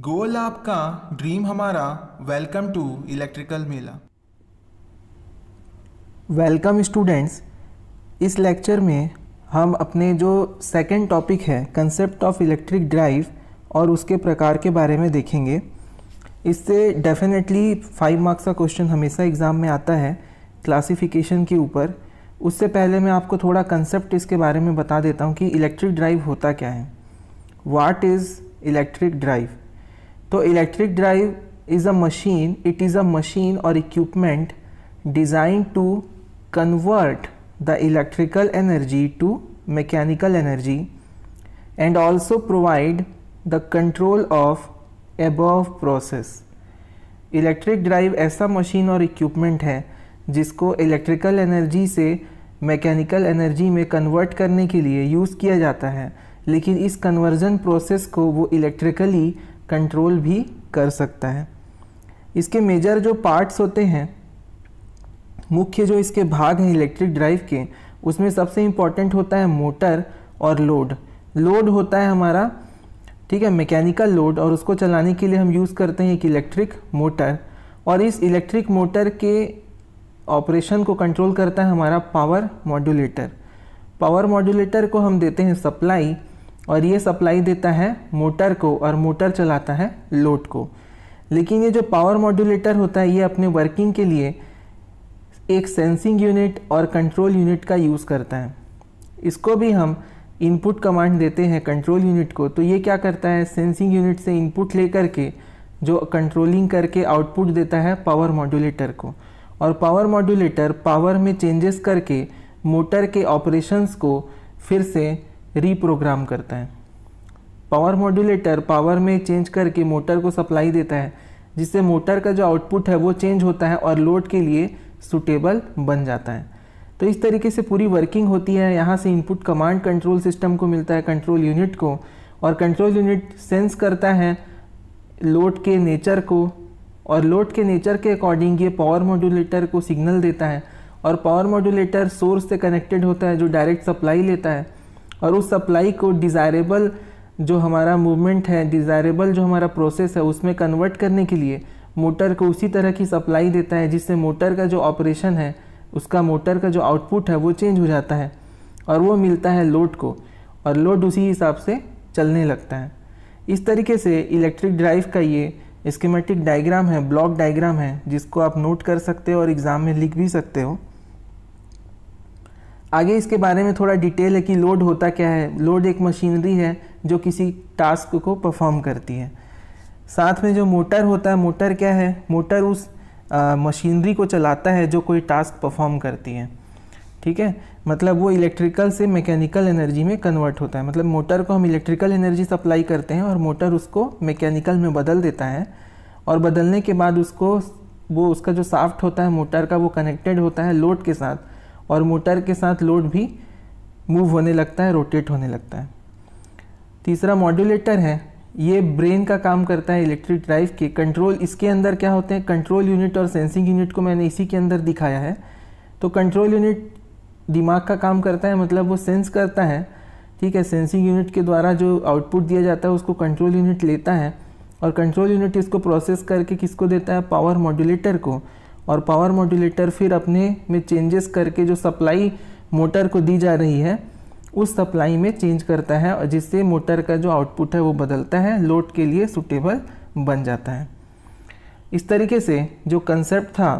गोल आपका ड्रीम हमारा welcome to electrical मेला वेलकम स्टूडेंट्स इस लेक्चर में हम अपने जो सेकंड टॉपिक है कंसेप्ट ऑफ इलेक्ट्रिक ड्राइव और उसके प्रकार के बारे में देखेंगे इससे डेफिनेटली फाइव मार्क्स का क्वेश्चन हमेशा एग्ज़ाम में आता है क्लासिफिकेशन के ऊपर उससे पहले मैं आपको थोड़ा कंसेप्ट इसके बारे में बता देता हूँ कि इलेक्ट्रिक ड्राइव होता क्या है वाट इज़ इलेक्ट्रिक ड्राइव तो electric drive is a machine it is a machine और equipment design to convert the electrical energy to mechanical energy and also provide the control of above process electric drive ऐसा machine और equipment है जिसको electrical energy से mechanical energy में convert करने के लिए यूज़ किया जाता है लेकिन इस कन्वर्जन प्रोसेस को वो इलेक्ट्रिकली कंट्रोल भी कर सकता है इसके मेजर जो पार्ट्स होते हैं मुख्य जो इसके भाग हैं इलेक्ट्रिक ड्राइव के उसमें सबसे इम्पॉर्टेंट होता है मोटर और लोड लोड होता है हमारा ठीक है मैकेनिकल लोड और उसको चलाने के लिए हम यूज़ करते हैं एक इलेक्ट्रिक मोटर और इस इलेक्ट्रिक मोटर के ऑपरेशन को कंट्रोल करता है हमारा पावर मॉड्यूलेटर पावर मॉड्यूलेटर को हम देते हैं सप्लाई और ये सप्लाई देता है मोटर को और मोटर चलाता है लोड को लेकिन ये जो पावर मॉड्यूलेटर होता है ये अपने वर्किंग के लिए एक सेंसिंग यूनिट और कंट्रोल यूनिट का यूज़ करता है इसको भी हम इनपुट कमांड देते हैं कंट्रोल यूनिट को तो ये क्या करता है सेंसिंग यूनिट से इनपुट ले करके जो कंट्रोलिंग करके आउटपुट देता है पावर मॉड्यूलेटर को और पावर मॉड्यूलेटर पावर में चेंजेस करके मोटर के ऑपरेशंस को फिर से रीप्रोग्राम करता है पावर मॉड्यूलेटर पावर में चेंज करके मोटर को सप्लाई देता है जिससे मोटर का जो आउटपुट है वो चेंज होता है और लोड के लिए सुटेबल बन जाता है तो इस तरीके से पूरी वर्किंग होती है यहाँ से इनपुट कमांड कंट्रोल सिस्टम को मिलता है कंट्रोल यूनिट को और कंट्रोल यूनिट सेंस करता है लोड के नेचर को और लोड के नेचर के अकॉर्डिंग ये पावर मॉड्यूलेटर को सिग्नल देता है और पावर मॉड्यूलेटर सोर्स से कनेक्टेड होता है जो डायरेक्ट सप्लाई लेता है और उस सप्लाई को डिज़ायरेबल जो हमारा मूवमेंट है डिज़ायरेबल जो हमारा प्रोसेस है उसमें कन्वर्ट करने के लिए मोटर को उसी तरह की सप्लाई देता है जिससे मोटर का जो ऑपरेशन है उसका मोटर का जो आउटपुट है वो चेंज हो जाता है और वो मिलता है लोड को और लोड उसी हिसाब से चलने लगता है इस तरीके से इलेक्ट्रिक ड्राइव का ये स्कीमेटिक डायग्राम है ब्लॉक डायग्राम है जिसको आप नोट कर सकते हो और एग्ज़ाम में लिख भी सकते हो आगे इसके बारे में थोड़ा डिटेल है कि लोड होता क्या है लोड एक मशीनरी है जो किसी टास्क को परफॉर्म करती है साथ में जो मोटर होता है मोटर क्या है मोटर उस मशीनरी को चलाता है जो कोई टास्क परफॉर्म करती है ठीक है मतलब वो इलेक्ट्रिकल से मैकेनिकल एनर्जी में कन्वर्ट होता है मतलब मोटर को हम इलेक्ट्रिकल एनर्जी सप्लाई करते हैं और मोटर उसको मैकेनिकल में बदल देता है और बदलने के बाद उसको वो उसका जो साफ्ट होता है मोटर का वो कनेक्टेड होता है लोड के साथ और मोटर के साथ लोड भी मूव होने लगता है रोटेट होने लगता है तीसरा मॉड्यूलेटर है ये ब्रेन का काम करता है इलेक्ट्रिक ड्राइव के कंट्रोल इसके अंदर क्या होते हैं कंट्रोल यूनिट और सेंसिंग यूनिट को मैंने इसी के अंदर दिखाया है तो कंट्रोल यूनिट दिमाग का काम करता है मतलब वो सेंस करता है ठीक है सेंसिंग यूनिट के द्वारा जो आउटपुट दिया जाता है उसको कंट्रोल यूनिट लेता है और कंट्रोल यूनिट इसको प्रोसेस करके किसको देता है पावर मॉड्यूलेटर को और पावर मॉड्यूलेटर फिर अपने में चेंजेस करके जो सप्लाई मोटर को दी जा रही है उस सप्लाई में चेंज करता है और जिससे मोटर का जो आउटपुट है वो बदलता है लोड के लिए सुटेबल बन जाता है इस तरीके से जो कंसेप्ट था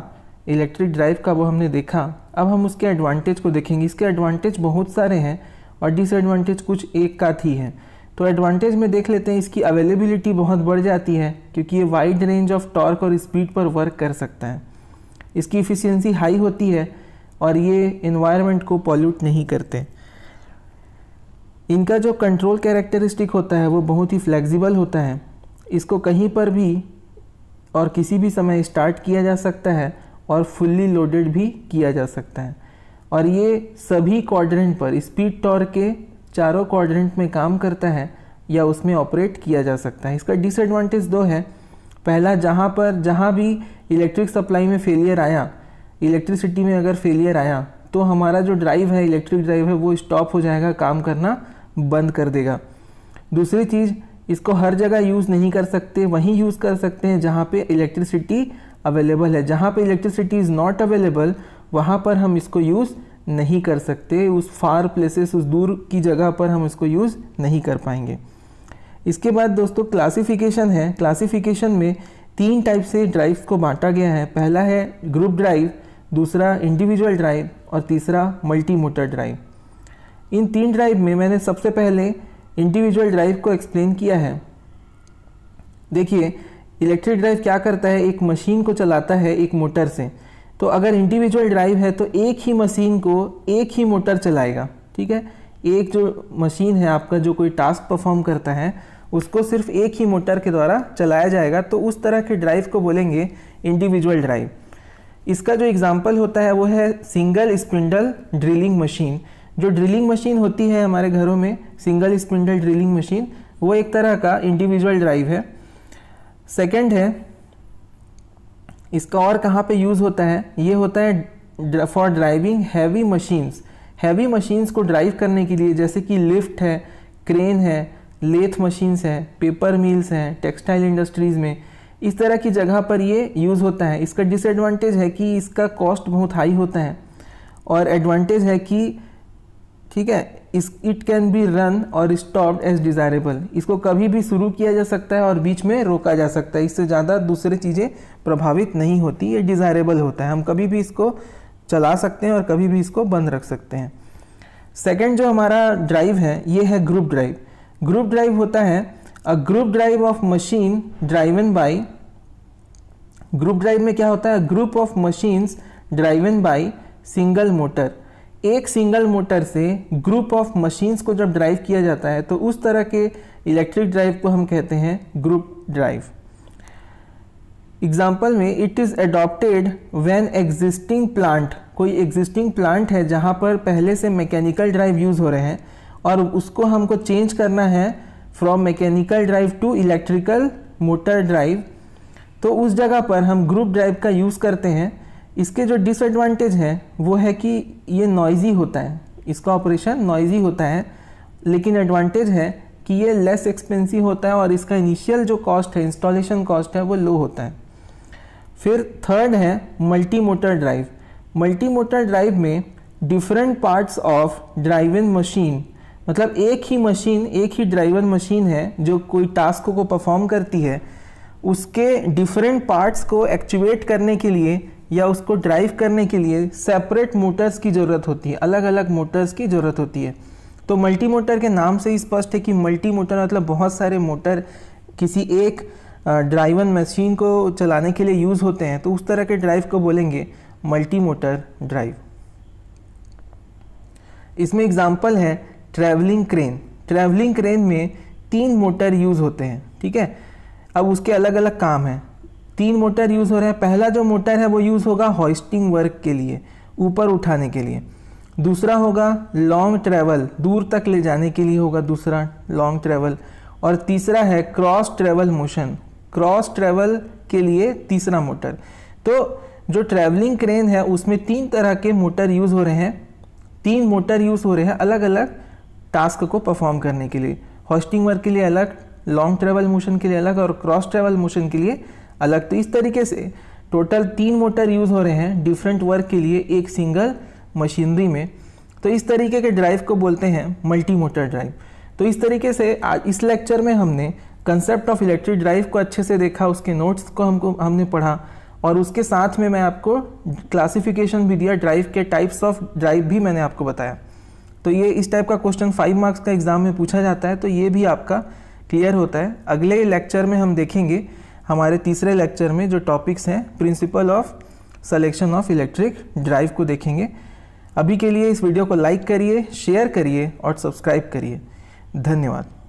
इलेक्ट्रिक ड्राइव का वो हमने देखा अब हम उसके एडवांटेज को देखेंगे इसके एडवांटेज बहुत सारे हैं और डिसएडवांटेज कुछ एक का थी है तो एडवांटेज में देख लेते हैं इसकी अवेलेबिलिटी बहुत बढ़ जाती है क्योंकि ये वाइड रेंज ऑफ टॉर्क और स्पीड पर वर्क कर सकता है इसकी इफ़िशेंसी हाई होती है और ये इन्वायरमेंट को पॉल्यूट नहीं करते इनका जो कंट्रोल कैरेक्टरिस्टिक होता है वो बहुत ही फ्लेक्सिबल होता है इसको कहीं पर भी और किसी भी समय स्टार्ट किया जा सकता है और फुल्ली लोडेड भी किया जा सकता है और ये सभी क्वाड्रेंट पर स्पीड टॉर के चारों क्वाड्रेंट में काम करता है या उसमें ऑपरेट किया जा सकता है इसका डिसएडवांटेज दो है पहला जहाँ पर जहाँ भी इलेक्ट्रिक सप्लाई में फेलियर आया इलेक्ट्रिसिटी में अगर फेलियर आया तो हमारा जो ड्राइव है इलेक्ट्रिक ड्राइव है वो स्टॉप हो जाएगा काम करना बंद कर देगा दूसरी चीज़ इसको हर जगह यूज़ नहीं कर सकते वहीं यूज़ कर सकते हैं जहाँ पे इलेक्ट्रिसिटी अवेलेबल है जहाँ पे इलेक्ट्रिसिटी इज़ नॉट अवेलेबल वहाँ पर हम इसको यूज़ नहीं कर सकते उस फार प्लेसेस उस दूर की जगह पर हम इसको यूज़ नहीं कर पाएंगे इसके बाद दोस्तों क्लासिफिकेशन है क्लासिफिकेशन में तीन टाइप से ड्राइव्स को बांटा गया है पहला है ग्रुप ड्राइव दूसरा इंडिविजुअल ड्राइव और तीसरा मल्टी मोटर ड्राइव इन तीन ड्राइव में मैंने सबसे पहले इंडिविजुअल ड्राइव को एक्सप्लेन किया है देखिए इलेक्ट्रिक ड्राइव क्या करता है एक मशीन को चलाता है एक मोटर से तो अगर इंडिविजुअल ड्राइव है तो एक ही मशीन को एक ही मोटर चलाएगा ठीक है एक जो मशीन है आपका जो कोई टास्क परफॉर्म करता है उसको सिर्फ एक ही मोटर के द्वारा चलाया जाएगा तो उस तरह के ड्राइव को बोलेंगे इंडिविजुअल ड्राइव इसका जो एग्ज़ाम्पल होता है वो है सिंगल स्पिंडल ड्रिलिंग मशीन जो ड्रिलिंग मशीन होती है हमारे घरों में सिंगल स्पिंडल ड्रिलिंग मशीन वो एक तरह का इंडिविजुअल ड्राइव है सेकेंड है इसका और कहाँ पे यूज़ होता है ये होता है for driving heavy machines heavy machines को ड्राइव करने के लिए जैसे कि लिफ्ट है क्रेन है लेथ मशीन्स हैं पेपर मिल्स हैं टेक्सटाइल इंडस्ट्रीज़ में इस तरह की जगह पर ये यूज़ होता है इसका डिसएडवांटेज है कि इसका कॉस्ट बहुत हाई होता है और एडवांटेज है कि ठीक है इस इट कैन बी रन और स्टॉप एज डिज़ायरेबल इसको कभी भी शुरू किया जा सकता है और बीच में रोका जा सकता है इससे ज़्यादा दूसरे चीज़ें प्रभावित नहीं होती ये डिज़ायरेबल होता है हम कभी भी इसको चला सकते हैं और कभी भी इसको बंद रख सकते हैं सेकेंड जो हमारा ड्राइव है ये है ग्रुप ड्राइव ग्रुप ड्राइव होता है a group drive of machine driven by group drive में क्या होता है group of machines driven by single motor एक सिंगल मोटर से ग्रुप ऑफ मशीन्स को जब ड्राइव किया जाता है तो उस तरह के इलेक्ट्रिक ड्राइव को हम कहते हैं ग्रुप ड्राइव एग्जाम्पल में it is adopted when existing plant कोई एग्जिस्टिंग प्लांट है जहाँ पर पहले से मैकेनिकल ड्राइव यूज़ हो रहे हैं और उसको हमको चेंज करना है from mechanical drive to electrical motor drive तो उस जगह पर हम ग्रुप ड्राइव का यूज़ करते हैं इसके जो डिसएडवांटेज हैं वो है कि ये नॉइजी होता है इसका ऑपरेशन नॉइजी होता है लेकिन एडवांटेज है कि ये लेस एक्सपेंसिव होता है और इसका इनिशियल जो कॉस्ट है इंस्टॉलेशन कॉस्ट है वो लो होता है फिर थर्ड है multi motor drive multi motor drive में different parts of driving machine मतलब एक ही मशीन एक ही ड्राइवर मशीन है जो कोई टास्क को परफॉर्म करती है उसके डिफरेंट पार्ट्स को एक्चुएट करने के लिए या उसको ड्राइव करने के लिए सेपरेट मोटर्स की ज़रूरत होती है अलग अलग मोटर्स की ज़रूरत होती है तो मल्टी मोटर के नाम से ही स्पष्ट है कि मल्टी मोटर मतलब बहुत सारे मोटर किसी एक ड्राइवर मशीन को चलाने के लिए यूज़ होते हैं तो उस तरह के ड्राइव को बोलेंगे मल्टी मोटर ड्राइव इसमें एग्जाम्पल है ट्रैवलिंग क्रेन ट्रैवलिंग क्रेन में तीन मोटर यूज़ होते हैं ठीक है अब उसके अलग अलग काम हैं तीन मोटर यूज़ हो रहे हैं पहला जो मोटर है वो यूज़ होगा हॉइस्टिंग वर्क के लिए ऊपर उठाने के लिए दूसरा होगा लॉन्ग ट्रैवल दूर तक ले जाने के लिए होगा दूसरा लॉन्ग ट्रैवल और तीसरा है cross travel motion cross travel के लिए तीसरा मोटर तो जो ट्रैवलिंग क्रेन है उसमें तीन तरह के मोटर यूज़ हो रहे हैं तीन मोटर यूज़ हो रहे हैं अलग अलग टास्क को परफॉर्म करने के लिए हॉस्टिंग वर्क के लिए अलग लॉन्ग ट्रेवल मोशन के लिए अलग और क्रॉस ट्रेवल मोशन के लिए अलग तो इस तरीके से टोटल तीन मोटर यूज़ हो रहे हैं डिफरेंट वर्क के लिए एक सिंगल मशीनरी में तो इस तरीके के ड्राइव को बोलते हैं मल्टी मोटर ड्राइव तो इस तरीके से इस लेक्चर में हमने कंसेप्ट ऑफ इलेक्ट्रिक ड्राइव को अच्छे से देखा उसके नोट्स को हमको हमने पढ़ा और उसके साथ में मैं आपको क्लासिफिकेशन भी दिया ड्राइव के टाइप्स ऑफ ड्राइव भी मैंने आपको बताया तो ये इस टाइप का क्वेश्चन फाइव मार्क्स का एग्ज़ाम में पूछा जाता है तो ये भी आपका क्लियर होता है अगले लेक्चर में हम देखेंगे हमारे तीसरे लेक्चर में जो टॉपिक्स हैं principle of selection of electric drive को देखेंगे अभी के लिए इस वीडियो को लाइक करिए शेयर करिए और सब्सक्राइब करिए धन्यवाद